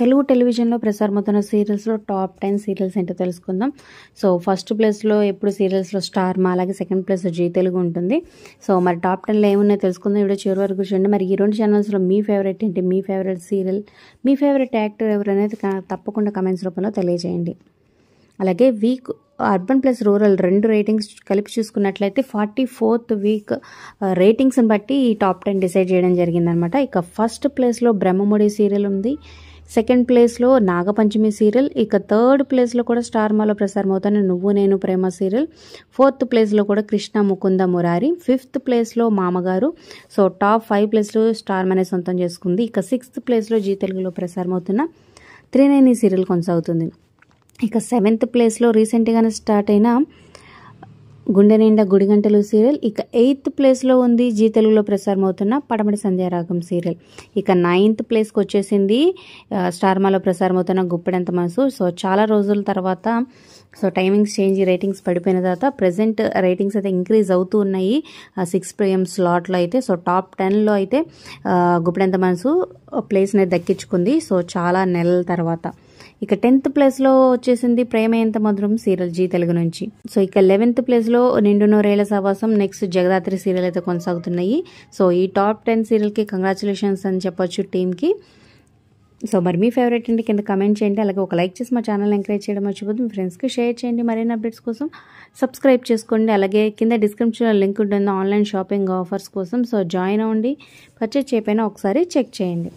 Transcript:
తెలుగు టెలివిజన్లో ప్రసారమవుతున్న సీరియల్స్లో top ten serials ఏంటో తెలుసుకుందాం సో ఫస్ట్ ప్లేస్లో ఎప్పుడు సీరియల్స్లో స్టార్ మా అలాగే సెకండ్ ప్లేస్ జీ తెలుగు ఉంటుంది సో మరి టాప్ టెన్లో ఏమున్నాయో తెలుసుకుందాం ఇప్పుడు చివరి వరకు చూడండి మరి ఈ రెండు ఛానల్స్లో మీ ఫేవరెట్ ఏంటి మీ ఫేవరెట్ సీరియల్ మీ ఫేవరెట్ యాక్టర్ ఎవరు అనేది తప్పకుండా కమెంట్స్ రూపంలో తెలియజేయండి అలాగే వీక్ అర్బన్ ప్లస్ రూరల్ రెండు రేటింగ్స్ కలిపి చూసుకున్నట్లయితే ఫార్టీ ఫోర్త్ వీక్ రేటింగ్స్ని బట్టి ఈ టాప్ టెన్ డిసైడ్ చేయడం జరిగిందనమాట ఇక ఫస్ట్ ప్లేస్లో బ్రహ్మముడి సీరియల్ ఉంది సెకండ్ ప్లేస్లో నాగపంచమి సీరియల్ ఇక థర్డ్ ప్లేస్లో కూడా స్టార్ మాలో ప్రసారం అవుతాను నువ్వు నేను ప్రేమ సీరియల్ ఫోర్త్ ప్లేస్లో కూడా కృష్ణ ముకుంద మురారి ఫిఫ్త్ ప్లేస్లో మామగారు సో టాప్ ఫైవ్ ప్లేస్లో స్టార్ మనే సొంతం చేసుకుంది ఇక సిక్స్త్ ప్లేస్లో జీ తెలుగులో ప్రసారం అవుతున్న త్రినేని సీరియల్ కొనసాగుతుంది ఇక సెవెంత్ ప్లేస్లో రీసెంట్గానే స్టార్ట్ అయిన గుండె నిండా గుడిగంటలు సీరియల్ ఇక ఎయిత్ ప్లేస్లో ఉంది జీ తెలుగులో ప్రసారం అవుతున్న పడమటి సంధ్యారాగం సీరియల్ ఇక నైన్త్ ప్లేస్కి వచ్చేసింది స్టార్మాలో ప్రసారం అవుతున్న గుప్పెడంత మనసు సో చాలా రోజుల తర్వాత సో టైమింగ్స్ చేంజ్ రేటింగ్స్ పడిపోయిన తర్వాత ప్రజెంట్ రేటింగ్స్ అయితే ఇంక్రీజ్ అవుతూ ఉన్నాయి సిక్స్ పిఎం స్లాట్లో అయితే సో టాప్ టెన్లో అయితే గుప్పెడంత మనసు ప్లేస్ని దక్కించుకుంది సో చాలా నెలల తర్వాత ఇక టెన్త్ ప్లేస్లో వచ్చేసింది ప్రేమ ఎంత మధురం సీరియల్ జీ తెలుగు నుంచి సో ఇక లెవెన్త్ ప్లేస్లో నిండు నూరేళ్ల సవాసం నెక్స్ట్ జగదాత్రి సీరియల్ అయితే కొనసాగుతున్నాయి సో ఈ టాప్ టెన్ సీరియల్కి కంగ్రాచులేషన్స్ అని చెప్పొచ్చు కి సో మరి మీ ఫేవరెట్ ఏంటి కింద కమెంట్ చేయండి అలాగే ఒక లైక్ చేసి మా ఛానల్ ఎంకరేజ్ చేయడం మర్చిపోతుంది మీ ఫ్రెండ్స్కి షేర్ చేయండి మరిన్ని అప్డేట్స్ కోసం సబ్స్క్రైబ్ చేసుకోండి అలాగే కింద డిస్క్రిప్షన్లో లింక్ ఉంటుంది ఆన్లైన్ షాపింగ్ ఆఫర్స్ కోసం సో జాయిన్ అవ్వండి పర్చేజ్ చేయకపోయినా ఒకసారి చెక్ చేయండి